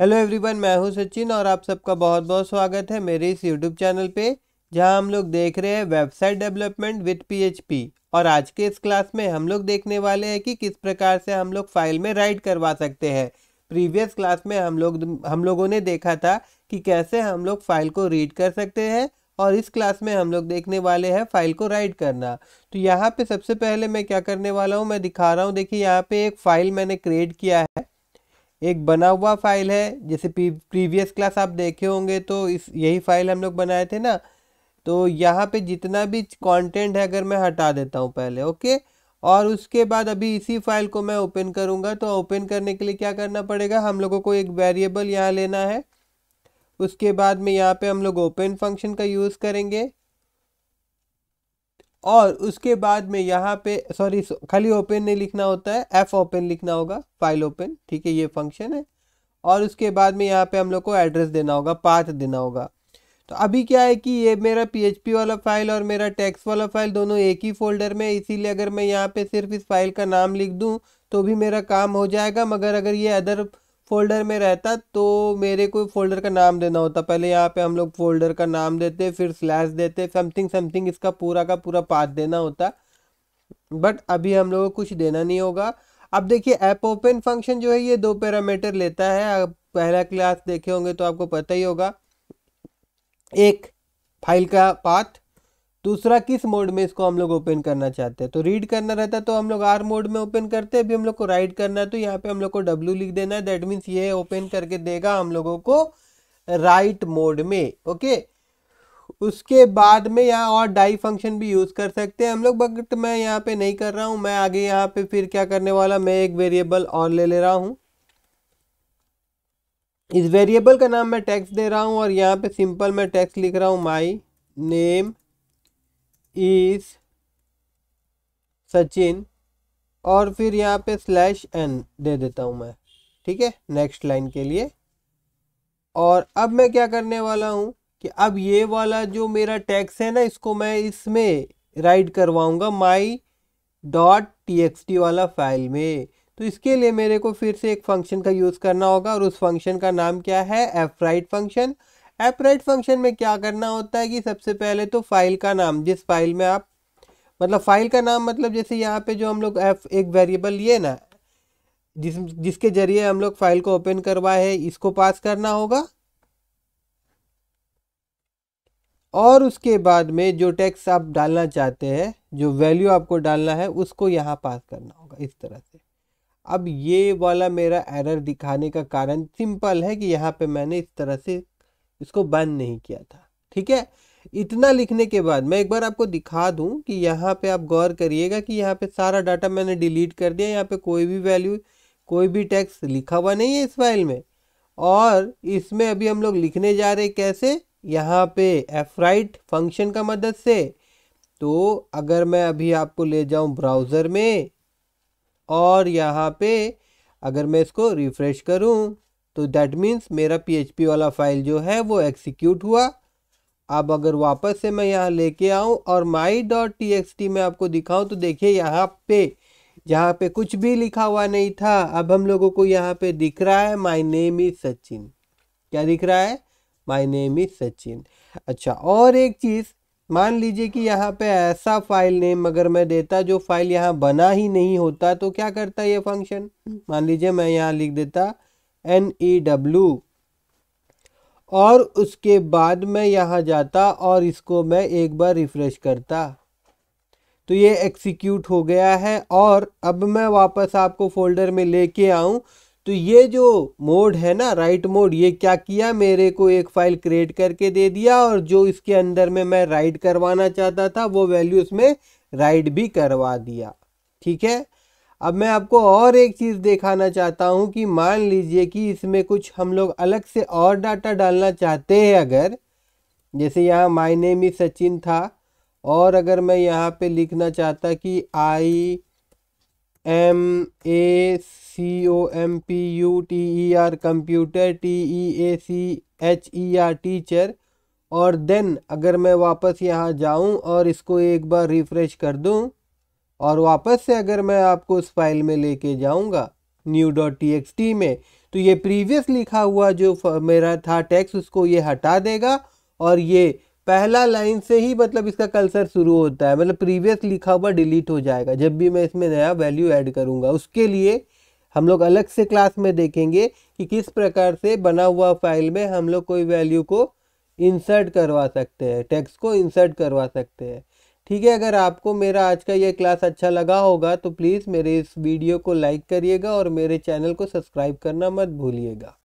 hello everyone मैं हूं सचिन और आप सबका बहुत बहुत स्वागत है मेरे इस यूट्यूब चैनल पे जहां हम लोग देख रहे हैं वेबसाइट डेवलपमेंट विथ पीएचपी और आज के इस क्लास में हम लोग देखने वाले हैं कि किस प्रकार से हम लोग फाइल में राइट करवा सकते हैं प्रीवियस क्लास में हम लोग हम लोगों ने देखा था कि कैसे हम लोग फाइल को रीड कर सकते हैं और इस क्लास में हम लोग देखने वाले हैं फाइल को राइट करना तो यहाँ पे सबसे पहले मैं क्या करने वाला हूँ मैं दिखा रहा हूँ देखिए यहाँ पे एक फाइल मैंने क्रिएट किया है एक बना हुआ फाइल है जैसे प्रीवियस क्लास आप देखे होंगे तो इस यही फाइल हम लोग बनाए थे ना तो यहाँ पे जितना भी कंटेंट है अगर मैं हटा देता हूँ पहले ओके और उसके बाद अभी इसी फाइल को मैं ओपन करूँगा तो ओपन करने के लिए क्या करना पड़ेगा हम लोगों को एक वेरिएबल यहाँ लेना है उसके बाद में यहाँ पे हम लोग ओपन फंक्शन का यूज़ करेंगे और उसके बाद में यहाँ पे सॉरी खाली ओपन नहीं लिखना होता है एफ ओपन लिखना होगा फाइल ओपन ठीक है ये फंक्शन है और उसके बाद में यहाँ पे हम लोग को एड्रेस देना होगा पाथ देना होगा तो अभी क्या है कि ये मेरा पी वाला फाइल और मेरा टैक्स वाला फाइल दोनों एक ही फोल्डर में इसीलिए अगर मैं यहाँ पे सिर्फ इस फाइल का नाम लिख दूँ तो भी मेरा काम हो जाएगा मगर अगर ये अदर फोल्डर में रहता तो मेरे को फोल्डर का नाम देना होता पहले यहाँ पे हम लोग फोल्डर का नाम देते फिर स्लैश देते समथिंग समथिंग इसका पूरा का पूरा पाथ देना होता बट अभी हम लोगों को कुछ देना नहीं होगा अब देखिए ऐप ओपन फंक्शन जो है ये दो पैरामीटर लेता है अब पहला क्लास देखे होंगे तो आपको पता ही होगा एक फाइल का पाथ दूसरा किस मोड में इसको हम लोग ओपन करना चाहते हैं तो रीड करना रहता है तो हम लोग आर मोड में ओपन करते हैं अभी हम लोग को राइट करना है तो यहाँ पे हम लोग को डब्ल्यू लिख देना है दैट मीन्स ये ओपन करके देगा हम लोगों को राइट मोड में ओके उसके बाद में यहाँ और डाई फंक्शन भी यूज़ कर सकते हैं हम लोग बट मैं यहाँ पे नहीं कर रहा हूँ मैं आगे यहाँ पे फिर क्या करने वाला मैं एक वेरिएबल और ले ले रहा हूँ इस वेरिएबल का नाम मैं टैक्स दे रहा हूँ और यहाँ पे सिंपल मैं टैक्स लिख रहा हूँ माई नेम इज सचिन और फिर यहाँ पे स्लैश एन दे देता हूँ मैं ठीक है नेक्स्ट लाइन के लिए और अब मैं क्या करने वाला हूँ कि अब ये वाला जो मेरा टैक्स है ना इसको मैं इसमें राइड करवाऊँगा माई डॉट टी वाला फाइल में तो इसके लिए मेरे को फिर से एक फंक्शन का यूज़ करना होगा और उस फंक्शन का नाम क्या है एफ राइट फंक्शन एपराइट फंक्शन में क्या करना होता है कि सबसे पहले तो फाइल का नाम जिस फाइल में आप मतलब फाइल का नाम मतलब जैसे यहाँ पे जो हम लोग एफ एक वेरिएबल लिए ना जिस जिसके जरिए हम लोग फाइल को ओपन करवाए हैं इसको पास करना होगा और उसके बाद में जो टैक्स आप डालना चाहते हैं जो वैल्यू आपको डालना है उसको यहाँ पास करना होगा इस तरह से अब ये वाला मेरा एरर दिखाने का कारण सिंपल है कि यहाँ पे मैंने इस तरह से इसको बैन नहीं किया था ठीक है इतना लिखने के बाद मैं एक बार आपको दिखा दूं कि यहाँ पे आप गौर करिएगा कि यहाँ पे सारा डाटा मैंने डिलीट कर दिया यहाँ पे कोई भी वैल्यू कोई भी टैक्स लिखा हुआ नहीं है इस फाइल में और इसमें अभी हम लोग लिखने जा रहे कैसे यहाँ पे एफ राइट फंक्शन का मदद से तो अगर मैं अभी आपको ले जाऊँ ब्राउज़र में और यहाँ पे अगर मैं इसको रिफ्रेश करूँ तो दैट मीन्स मेरा पी वाला फाइल जो है वो एक्सिक्यूट हुआ अब अगर वापस से मैं यहाँ लेके आऊँ और my dot T X T में आपको दिखाऊँ तो देखिए यहाँ पे यहाँ पे कुछ भी लिखा हुआ नहीं था अब हम लोगों को यहाँ पे दिख रहा है माई नेम इज़ सचिन क्या दिख रहा है माई नेम इज़ सचिन अच्छा और एक चीज़ मान लीजिए कि यहाँ पे ऐसा फाइल नेम अगर मैं देता जो फाइल यहाँ बना ही नहीं होता तो क्या करता ये फंक्शन मान लीजिए मैं यहाँ लिख देता एन ई डब्ल्यू और उसके बाद मैं यहाँ जाता और इसको मैं एक बार रिफ़्रेश करता तो ये एक्सिक्यूट हो गया है और अब मैं वापस आपको फोल्डर में लेके आऊँ तो ये जो मोड है ना राइट मोड ये क्या किया मेरे को एक फ़ाइल क्रिएट करके दे दिया और जो इसके अंदर में मैं राइट करवाना चाहता था वो वैल्यू उसमें राइट भी करवा दिया ठीक है अब मैं आपको और एक चीज़ दिखाना चाहता हूँ कि मान लीजिए कि इसमें कुछ हम लोग अलग से और डाटा डालना चाहते हैं अगर जैसे यहाँ मायने नेम सचिन था और अगर मैं यहाँ पे लिखना चाहता कि I am a C O M P U T E R computer T E A C H E R teacher और देन अगर मैं वापस यहाँ जाऊँ और इसको एक बार रिफ़्रेश कर दूँ और वापस से अगर मैं आपको उस फाइल में लेके जाऊंगा new dot T X T में तो ये प्रीवियस लिखा हुआ जो मेरा था टेक्स्ट उसको ये हटा देगा और ये पहला लाइन से ही मतलब इसका कल्सर शुरू होता है मतलब प्रीवियस लिखा हुआ डिलीट हो जाएगा जब भी मैं इसमें नया वैल्यू ऐड करूँगा उसके लिए हम लोग अलग से क्लास में देखेंगे कि किस प्रकार से बना हुआ फाइल में हम लोग कोई वैल्यू को इंसर्ट करवा सकते हैं टेक्स्ट को इंसर्ट करवा सकते हैं ठीक है अगर आपको मेरा आज का ये क्लास अच्छा लगा होगा तो प्लीज़ मेरे इस वीडियो को लाइक करिएगा और मेरे चैनल को सब्सक्राइब करना मत भूलिएगा